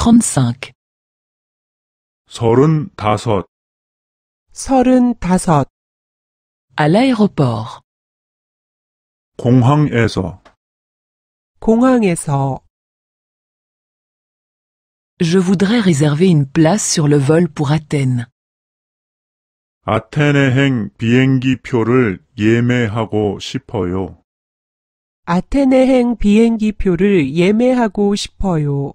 35 35 À l'aéroport. 공항에서 공항에서 Je voudrais réserver une place sur le vol pour Athènes. 아테네행 비행기 표를 예매하고 싶어요. 아테네행 비행기 표를 예매하고 싶어요.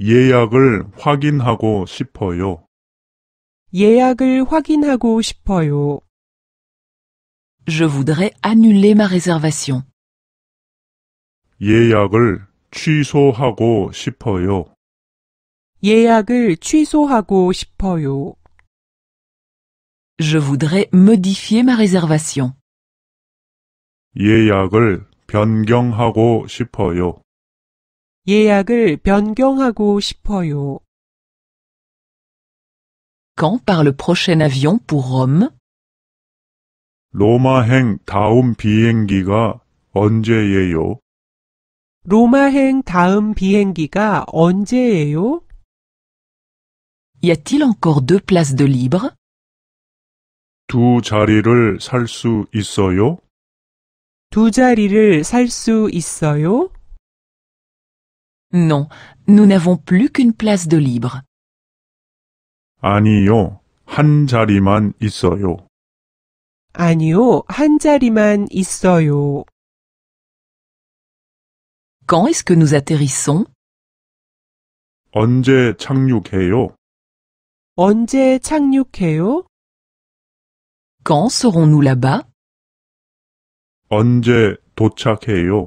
예약을 확인하고 싶어요. 예약을 확인하고 싶어요. Je voudrais annuler ma réservation. 예약을 취소하고 싶어요. 예약을 취소하고 싶어요. Je voudrais modifier ma réservation. 예약을 변경하고 싶어요. 예약을 변경하고 싶어요. Quand part le prochain avion pour Rome? 로마행 다음 비행기가 언제예요? 로마행 다음 비행기가 언제예요? Y a-t-il encore deux places de libre? 두 자리를 살 수 있어요? 두 자리를 살수 있어요? Non, nous n'avons plus qu'une place de libre. 아니요, 한 자리만 있어요. 아니요, 한 자리만 있어요. Quand est-ce que nous atterrissons 언제 착륙해요? 언제 착륙해요? Quand serons-nous là-bas 언제 도착해요?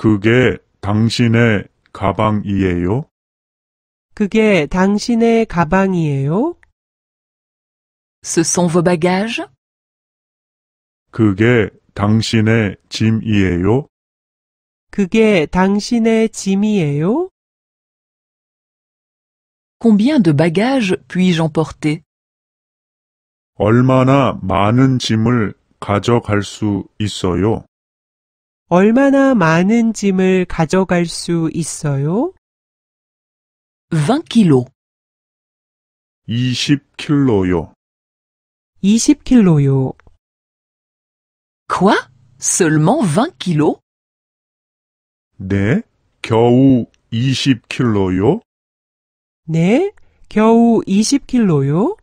그게 당신의 가방이에요? 그게 당신의 가방이에요? Ce sont vos bagages? 그게 당신의 짐이에요? 그게 당신의 짐이에요? Combien de bagages puis-je emporter? 얼마나 많은 짐을 가져갈 수 있어요? 얼마나 많은 짐을 가져갈 수 있어요? 20kg. 20kg요. 20kg요. Quoi? Seulement 20kg? 네, 겨우 20kg요. 네, 겨우 20kg요.